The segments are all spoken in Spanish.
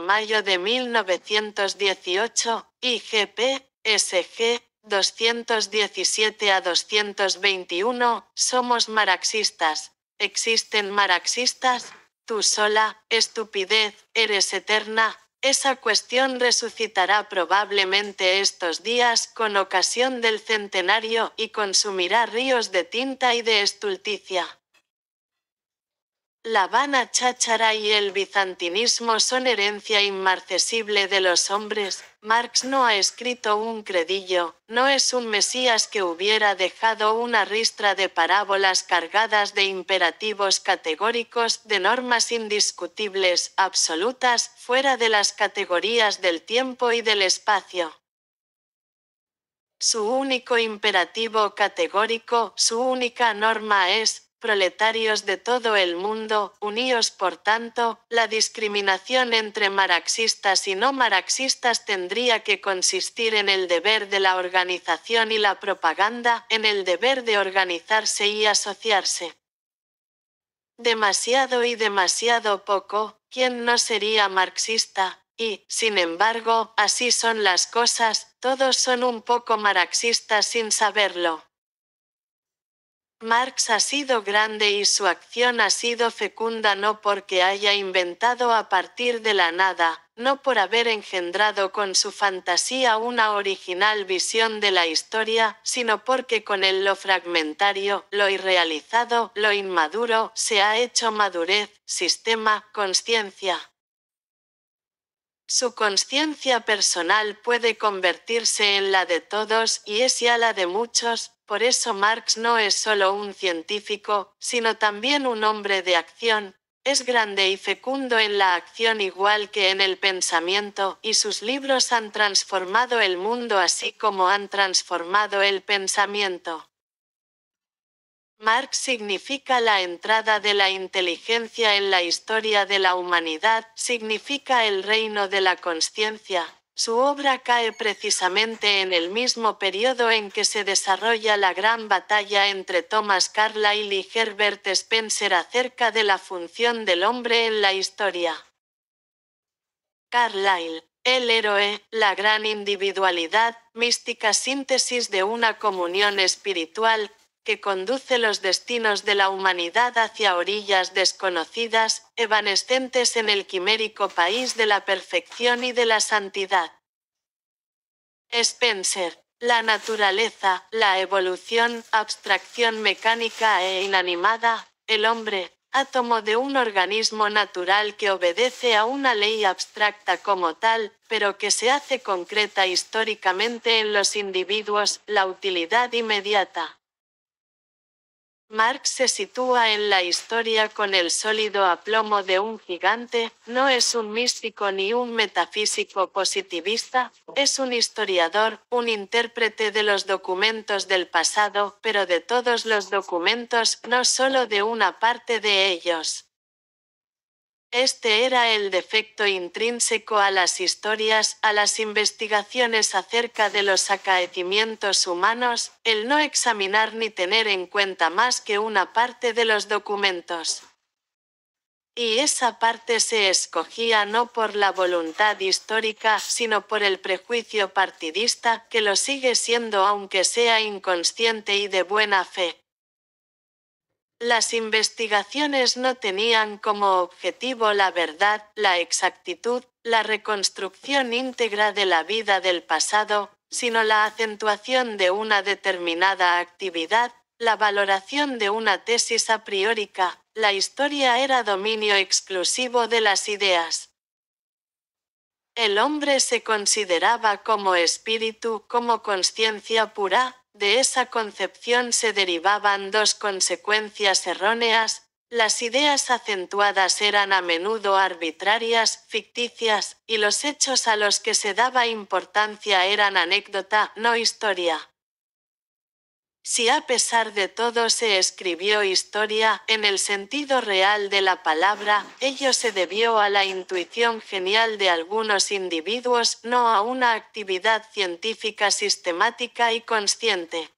mayo de 1918, IGP, SG, 217 a 221, somos marxistas. Existen marxistas. Tú sola, estupidez, eres eterna. Esa cuestión resucitará probablemente estos días con ocasión del centenario y consumirá ríos de tinta y de estulticia. La vana cháchara y el bizantinismo son herencia inmarcesible de los hombres. Marx no ha escrito un credillo, no es un Mesías que hubiera dejado una ristra de parábolas cargadas de imperativos categóricos, de normas indiscutibles, absolutas, fuera de las categorías del tiempo y del espacio su único imperativo categórico, su única norma es, proletarios de todo el mundo, uníos por tanto, la discriminación entre marxistas y no marxistas tendría que consistir en el deber de la organización y la propaganda, en el deber de organizarse y asociarse. Demasiado y demasiado poco, ¿quién no sería marxista? Y, sin embargo, así son las cosas, todos son un poco marxistas sin saberlo. Marx ha sido grande y su acción ha sido fecunda no porque haya inventado a partir de la nada, no por haber engendrado con su fantasía una original visión de la historia, sino porque con él lo fragmentario, lo irrealizado, lo inmaduro, se ha hecho madurez, sistema, conciencia. Su conciencia personal puede convertirse en la de todos y es ya la de muchos, por eso Marx no es solo un científico, sino también un hombre de acción, es grande y fecundo en la acción igual que en el pensamiento, y sus libros han transformado el mundo así como han transformado el pensamiento. Marx significa la entrada de la inteligencia en la historia de la humanidad, significa el reino de la conciencia, su obra cae precisamente en el mismo periodo en que se desarrolla la gran batalla entre Thomas Carlyle y Herbert Spencer acerca de la función del hombre en la historia. Carlyle, el héroe, la gran individualidad, mística síntesis de una comunión espiritual, que conduce los destinos de la humanidad hacia orillas desconocidas, evanescentes en el quimérico país de la perfección y de la santidad. Spencer, la naturaleza, la evolución, abstracción mecánica e inanimada, el hombre, átomo de un organismo natural que obedece a una ley abstracta como tal, pero que se hace concreta históricamente en los individuos, la utilidad inmediata. Marx se sitúa en la historia con el sólido aplomo de un gigante, no es un místico ni un metafísico positivista, es un historiador, un intérprete de los documentos del pasado, pero de todos los documentos, no solo de una parte de ellos. Este era el defecto intrínseco a las historias, a las investigaciones acerca de los acaecimientos humanos, el no examinar ni tener en cuenta más que una parte de los documentos. Y esa parte se escogía no por la voluntad histórica, sino por el prejuicio partidista, que lo sigue siendo aunque sea inconsciente y de buena fe. Las investigaciones no tenían como objetivo la verdad, la exactitud, la reconstrucción íntegra de la vida del pasado, sino la acentuación de una determinada actividad, la valoración de una tesis a priori. la historia era dominio exclusivo de las ideas. El hombre se consideraba como espíritu, como conciencia pura, de esa concepción se derivaban dos consecuencias erróneas, las ideas acentuadas eran a menudo arbitrarias, ficticias, y los hechos a los que se daba importancia eran anécdota, no historia si a pesar de todo se escribió historia, en el sentido real de la palabra, ello se debió a la intuición genial de algunos individuos, no a una actividad científica sistemática y consciente.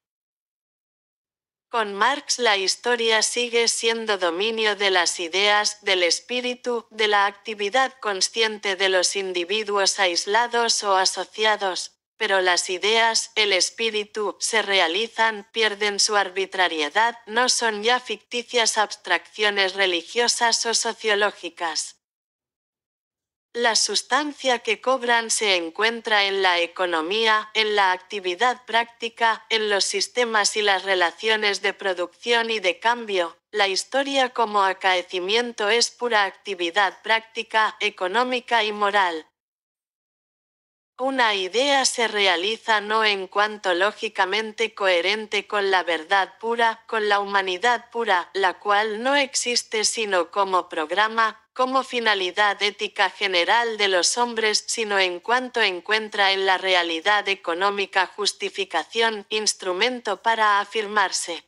Con Marx la historia sigue siendo dominio de las ideas, del espíritu, de la actividad consciente de los individuos aislados o asociados, pero las ideas, el espíritu, se realizan, pierden su arbitrariedad, no son ya ficticias abstracciones religiosas o sociológicas. La sustancia que cobran se encuentra en la economía, en la actividad práctica, en los sistemas y las relaciones de producción y de cambio. La historia como acaecimiento es pura actividad práctica, económica y moral. Una idea se realiza no en cuanto lógicamente coherente con la verdad pura, con la humanidad pura, la cual no existe sino como programa, como finalidad ética general de los hombres, sino en cuanto encuentra en la realidad económica justificación, instrumento para afirmarse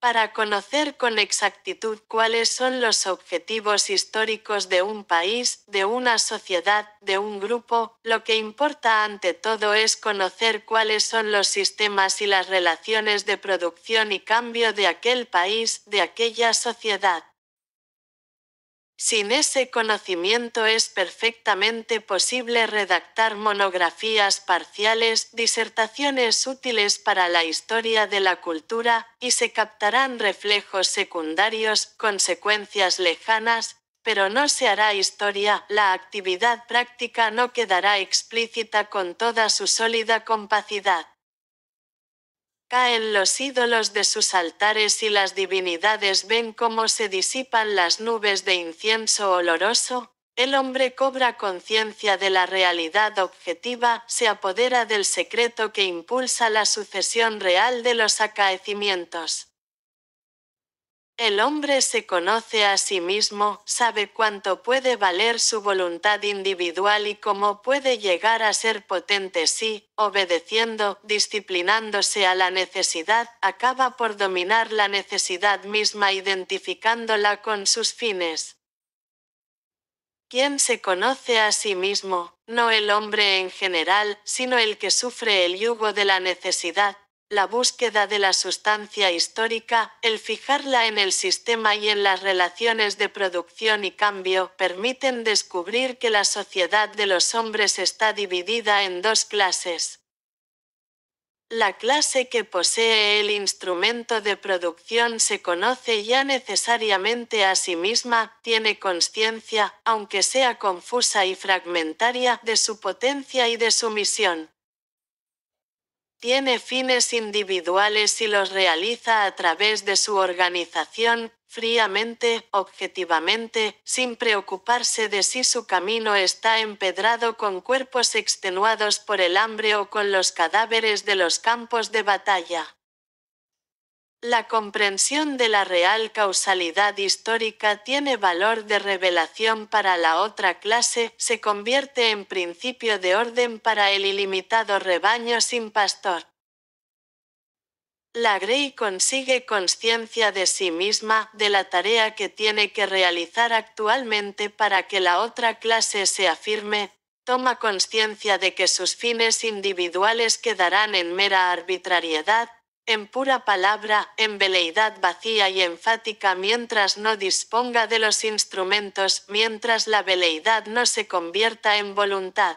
para conocer con exactitud cuáles son los objetivos históricos de un país, de una sociedad, de un grupo, lo que importa ante todo es conocer cuáles son los sistemas y las relaciones de producción y cambio de aquel país, de aquella sociedad. Sin ese conocimiento es perfectamente posible redactar monografías parciales, disertaciones útiles para la historia de la cultura, y se captarán reflejos secundarios, consecuencias lejanas, pero no se hará historia, la actividad práctica no quedará explícita con toda su sólida compacidad. Caen los ídolos de sus altares y las divinidades ven cómo se disipan las nubes de incienso oloroso, el hombre cobra conciencia de la realidad objetiva, se apodera del secreto que impulsa la sucesión real de los acaecimientos. El hombre se conoce a sí mismo, sabe cuánto puede valer su voluntad individual y cómo puede llegar a ser potente si, obedeciendo, disciplinándose a la necesidad, acaba por dominar la necesidad misma identificándola con sus fines. Quien se conoce a sí mismo, no el hombre en general, sino el que sufre el yugo de la necesidad, la búsqueda de la sustancia histórica, el fijarla en el sistema y en las relaciones de producción y cambio, permiten descubrir que la sociedad de los hombres está dividida en dos clases. La clase que posee el instrumento de producción se conoce ya necesariamente a sí misma, tiene conciencia, aunque sea confusa y fragmentaria, de su potencia y de su misión tiene fines individuales y los realiza a través de su organización, fríamente, objetivamente, sin preocuparse de si su camino está empedrado con cuerpos extenuados por el hambre o con los cadáveres de los campos de batalla. La comprensión de la real causalidad histórica tiene valor de revelación para la otra clase, se convierte en principio de orden para el ilimitado rebaño sin pastor. La Grey consigue conciencia de sí misma, de la tarea que tiene que realizar actualmente para que la otra clase se afirme, toma conciencia de que sus fines individuales quedarán en mera arbitrariedad, en pura palabra, en veleidad vacía y enfática mientras no disponga de los instrumentos, mientras la veleidad no se convierta en voluntad.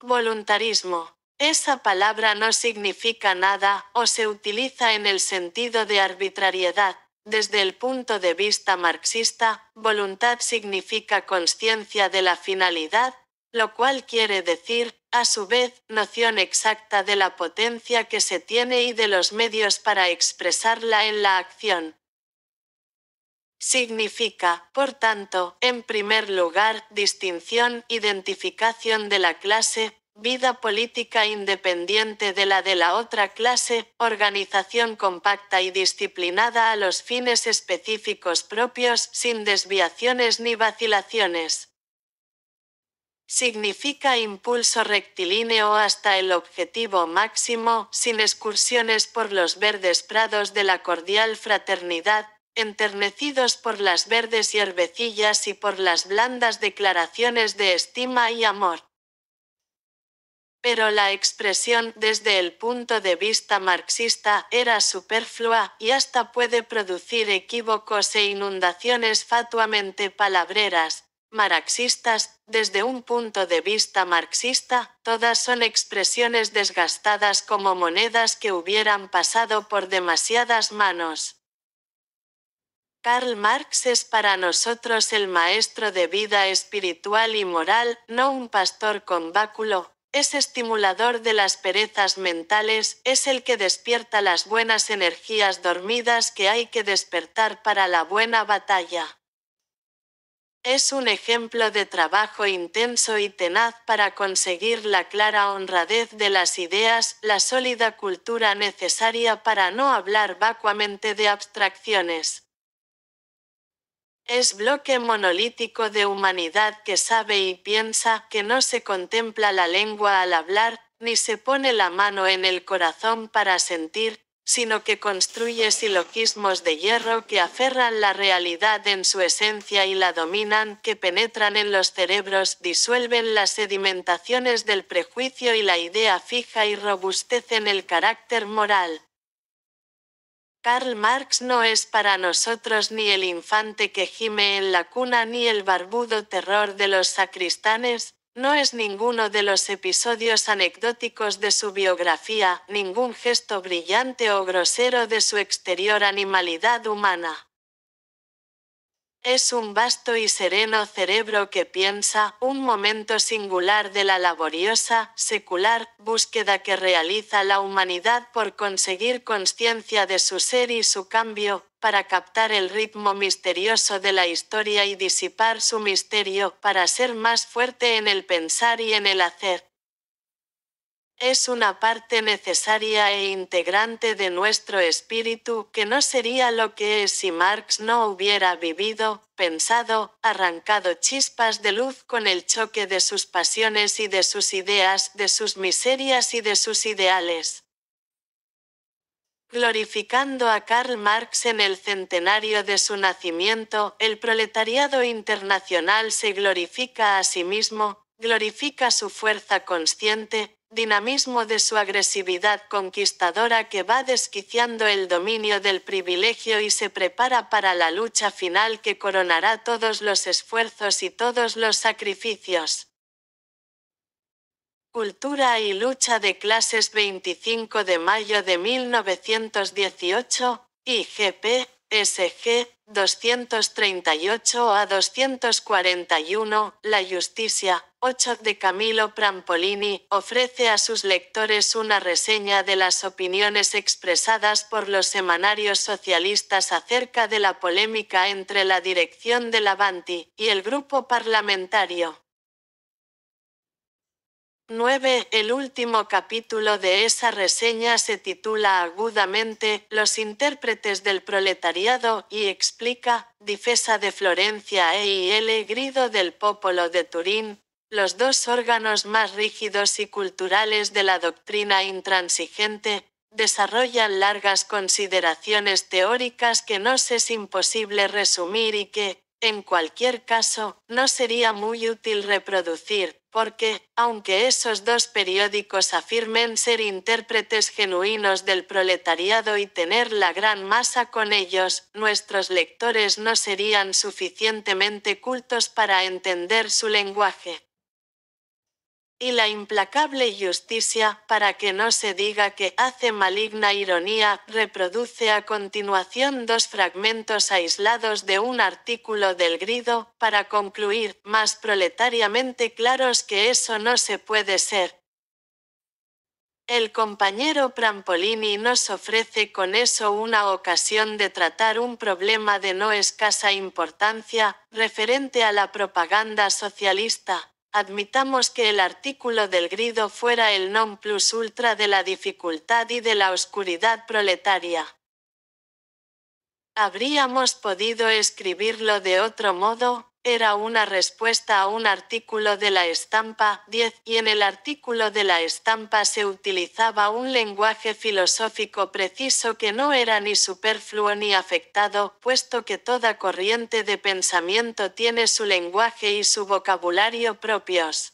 Voluntarismo. Esa palabra no significa nada, o se utiliza en el sentido de arbitrariedad. Desde el punto de vista marxista, voluntad significa conciencia de la finalidad, lo cual quiere decir a su vez, noción exacta de la potencia que se tiene y de los medios para expresarla en la acción. Significa, por tanto, en primer lugar, distinción, identificación de la clase, vida política independiente de la de la otra clase, organización compacta y disciplinada a los fines específicos propios, sin desviaciones ni vacilaciones. Significa impulso rectilíneo hasta el objetivo máximo, sin excursiones por los verdes prados de la cordial fraternidad, enternecidos por las verdes hierbecillas y por las blandas declaraciones de estima y amor. Pero la expresión desde el punto de vista marxista era superflua y hasta puede producir equívocos e inundaciones fatuamente palabreras, marxistas, desde un punto de vista marxista, todas son expresiones desgastadas como monedas que hubieran pasado por demasiadas manos. Karl Marx es para nosotros el maestro de vida espiritual y moral, no un pastor con báculo, es estimulador de las perezas mentales, es el que despierta las buenas energías dormidas que hay que despertar para la buena batalla. Es un ejemplo de trabajo intenso y tenaz para conseguir la clara honradez de las ideas, la sólida cultura necesaria para no hablar vacuamente de abstracciones. Es bloque monolítico de humanidad que sabe y piensa que no se contempla la lengua al hablar, ni se pone la mano en el corazón para sentir, sino que construye silogismos de hierro que aferran la realidad en su esencia y la dominan, que penetran en los cerebros, disuelven las sedimentaciones del prejuicio y la idea fija y robustecen el carácter moral. Karl Marx no es para nosotros ni el infante que gime en la cuna ni el barbudo terror de los sacristanes, no es ninguno de los episodios anecdóticos de su biografía, ningún gesto brillante o grosero de su exterior animalidad humana. Es un vasto y sereno cerebro que piensa, un momento singular de la laboriosa, secular, búsqueda que realiza la humanidad por conseguir conciencia de su ser y su cambio, para captar el ritmo misterioso de la historia y disipar su misterio, para ser más fuerte en el pensar y en el hacer. Es una parte necesaria e integrante de nuestro espíritu que no sería lo que es si Marx no hubiera vivido, pensado, arrancado chispas de luz con el choque de sus pasiones y de sus ideas, de sus miserias y de sus ideales. Glorificando a Karl Marx en el centenario de su nacimiento, el proletariado internacional se glorifica a sí mismo, glorifica su fuerza consciente, dinamismo de su agresividad conquistadora que va desquiciando el dominio del privilegio y se prepara para la lucha final que coronará todos los esfuerzos y todos los sacrificios. Cultura y lucha de clases 25 de mayo de 1918, IGP, SG 238 a 241, La Justicia, 8 de Camilo Prampolini, ofrece a sus lectores una reseña de las opiniones expresadas por los semanarios socialistas acerca de la polémica entre la dirección del Avanti y el grupo parlamentario. 9. El último capítulo de esa reseña se titula agudamente Los intérpretes del proletariado y explica, Difesa de Florencia e y grido del popolo de Turín, los dos órganos más rígidos y culturales de la doctrina intransigente, desarrollan largas consideraciones teóricas que nos es imposible resumir y que, en cualquier caso, no sería muy útil reproducir porque, aunque esos dos periódicos afirmen ser intérpretes genuinos del proletariado y tener la gran masa con ellos, nuestros lectores no serían suficientemente cultos para entender su lenguaje y la implacable justicia, para que no se diga que hace maligna ironía, reproduce a continuación dos fragmentos aislados de un artículo del grido, para concluir, más proletariamente claros que eso no se puede ser. El compañero Prampolini nos ofrece con eso una ocasión de tratar un problema de no escasa importancia, referente a la propaganda socialista, Admitamos que el artículo del grido fuera el non plus ultra de la dificultad y de la oscuridad proletaria. Habríamos podido escribirlo de otro modo, era una respuesta a un artículo de la estampa 10 y en el artículo de la estampa se utilizaba un lenguaje filosófico preciso que no era ni superfluo ni afectado, puesto que toda corriente de pensamiento tiene su lenguaje y su vocabulario propios.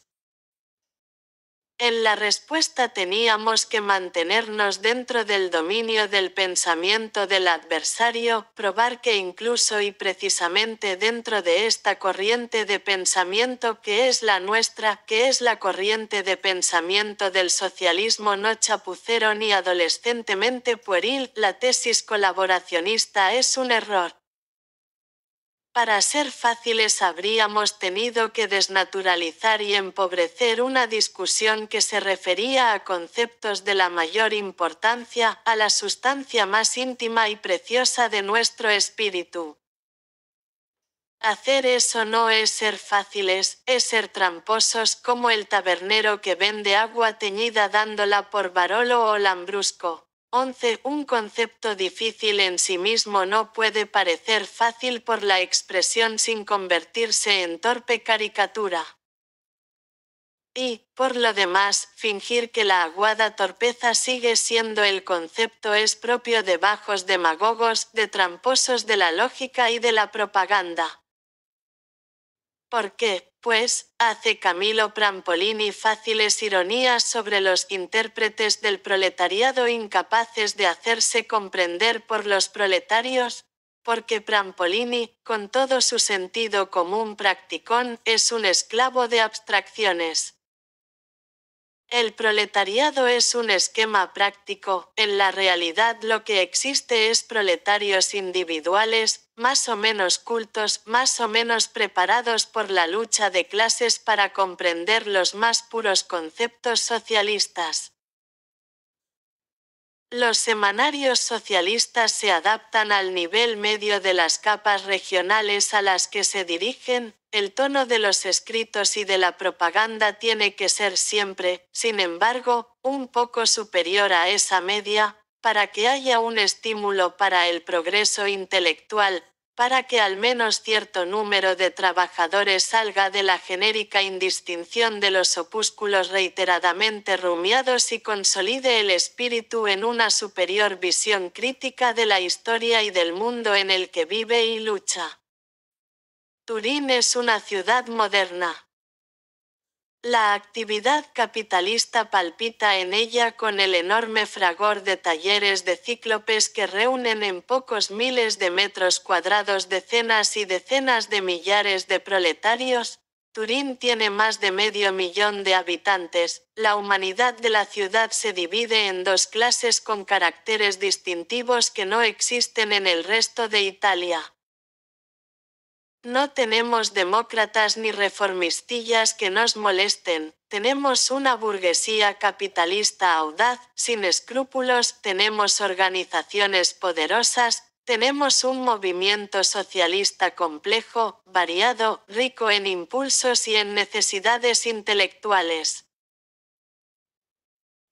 En la respuesta teníamos que mantenernos dentro del dominio del pensamiento del adversario, probar que incluso y precisamente dentro de esta corriente de pensamiento que es la nuestra, que es la corriente de pensamiento del socialismo no chapucero ni adolescentemente pueril, la tesis colaboracionista es un error. Para ser fáciles habríamos tenido que desnaturalizar y empobrecer una discusión que se refería a conceptos de la mayor importancia, a la sustancia más íntima y preciosa de nuestro espíritu. Hacer eso no es ser fáciles, es ser tramposos como el tabernero que vende agua teñida dándola por Barolo o Lambrusco. 11. Un concepto difícil en sí mismo no puede parecer fácil por la expresión sin convertirse en torpe caricatura. Y, por lo demás, fingir que la aguada torpeza sigue siendo el concepto es propio de bajos demagogos, de tramposos de la lógica y de la propaganda. ¿Por qué, pues, hace Camilo Prampolini fáciles ironías sobre los intérpretes del proletariado incapaces de hacerse comprender por los proletarios, porque Prampolini, con todo su sentido común practicón, es un esclavo de abstracciones. El proletariado es un esquema práctico, en la realidad lo que existe es proletarios individuales, más o menos cultos, más o menos preparados por la lucha de clases para comprender los más puros conceptos socialistas. Los semanarios socialistas se adaptan al nivel medio de las capas regionales a las que se dirigen, el tono de los escritos y de la propaganda tiene que ser siempre, sin embargo, un poco superior a esa media, para que haya un estímulo para el progreso intelectual, para que al menos cierto número de trabajadores salga de la genérica indistinción de los opúsculos reiteradamente rumiados y consolide el espíritu en una superior visión crítica de la historia y del mundo en el que vive y lucha. Turín es una ciudad moderna, la actividad capitalista palpita en ella con el enorme fragor de talleres de cíclopes que reúnen en pocos miles de metros cuadrados decenas y decenas de millares de proletarios. Turín tiene más de medio millón de habitantes. La humanidad de la ciudad se divide en dos clases con caracteres distintivos que no existen en el resto de Italia. No tenemos demócratas ni reformistillas que nos molesten, tenemos una burguesía capitalista audaz, sin escrúpulos, tenemos organizaciones poderosas, tenemos un movimiento socialista complejo, variado, rico en impulsos y en necesidades intelectuales.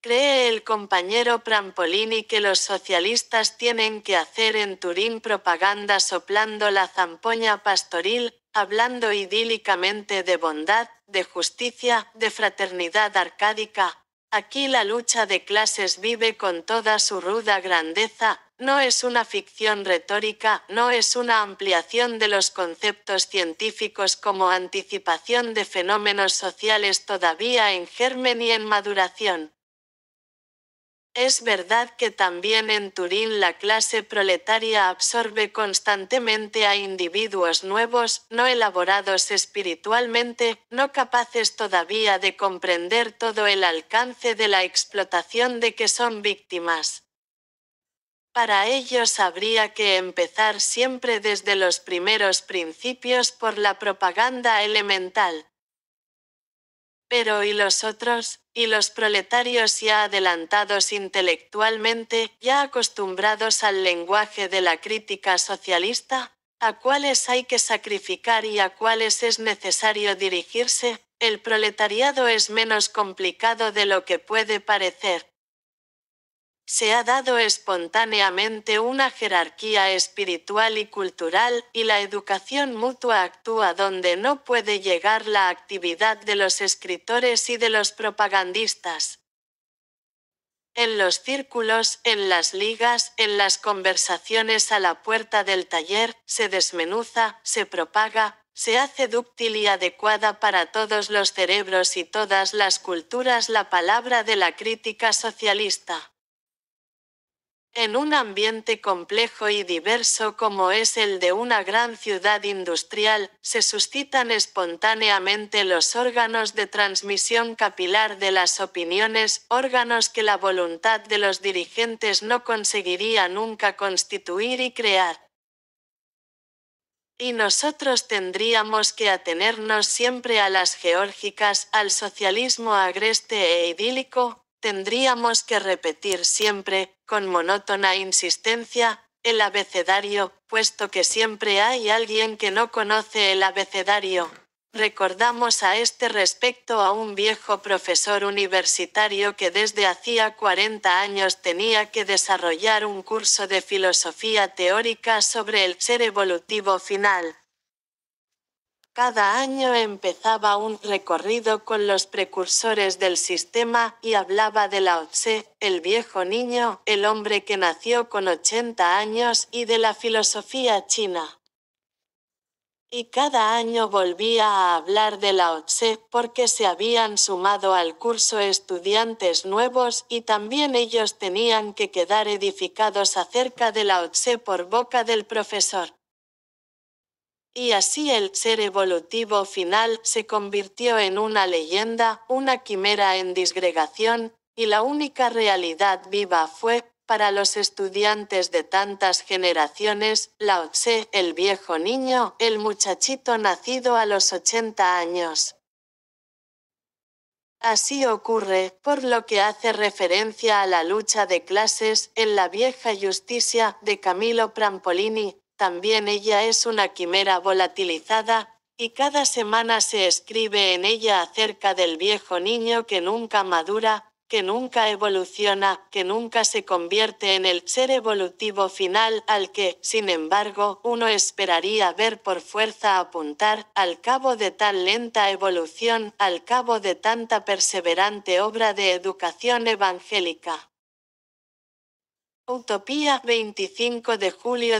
Cree el compañero Prampolini que los socialistas tienen que hacer en Turín propaganda soplando la zampoña pastoril, hablando idílicamente de bondad, de justicia, de fraternidad arcádica. Aquí la lucha de clases vive con toda su ruda grandeza, no es una ficción retórica, no es una ampliación de los conceptos científicos como anticipación de fenómenos sociales todavía en germen y en maduración. Es verdad que también en Turín la clase proletaria absorbe constantemente a individuos nuevos, no elaborados espiritualmente, no capaces todavía de comprender todo el alcance de la explotación de que son víctimas. Para ellos habría que empezar siempre desde los primeros principios por la propaganda elemental. Pero ¿y los otros? ¿Y los proletarios ya adelantados intelectualmente, ya acostumbrados al lenguaje de la crítica socialista? ¿A cuáles hay que sacrificar y a cuáles es necesario dirigirse? El proletariado es menos complicado de lo que puede parecer se ha dado espontáneamente una jerarquía espiritual y cultural, y la educación mutua actúa donde no puede llegar la actividad de los escritores y de los propagandistas. En los círculos, en las ligas, en las conversaciones a la puerta del taller, se desmenuza, se propaga, se hace dúctil y adecuada para todos los cerebros y todas las culturas la palabra de la crítica socialista. En un ambiente complejo y diverso como es el de una gran ciudad industrial, se suscitan espontáneamente los órganos de transmisión capilar de las opiniones, órganos que la voluntad de los dirigentes no conseguiría nunca constituir y crear. Y nosotros tendríamos que atenernos siempre a las geórgicas, al socialismo agreste e idílico, tendríamos que repetir siempre, con monótona insistencia, el abecedario, puesto que siempre hay alguien que no conoce el abecedario. Recordamos a este respecto a un viejo profesor universitario que desde hacía 40 años tenía que desarrollar un curso de filosofía teórica sobre el ser evolutivo final. Cada año empezaba un recorrido con los precursores del sistema y hablaba de Lao Tse, el viejo niño, el hombre que nació con 80 años y de la filosofía china. Y cada año volvía a hablar de la Tse porque se habían sumado al curso estudiantes nuevos y también ellos tenían que quedar edificados acerca de la Tse por boca del profesor. Y así el ser evolutivo final se convirtió en una leyenda, una quimera en disgregación, y la única realidad viva fue, para los estudiantes de tantas generaciones, Lao Tse, el viejo niño, el muchachito nacido a los 80 años. Así ocurre, por lo que hace referencia a la lucha de clases en la vieja justicia de Camilo Prampolini, también ella es una quimera volatilizada, y cada semana se escribe en ella acerca del viejo niño que nunca madura, que nunca evoluciona, que nunca se convierte en el ser evolutivo final al que, sin embargo, uno esperaría ver por fuerza apuntar, al cabo de tan lenta evolución, al cabo de tanta perseverante obra de educación evangélica. Utopía 25 de julio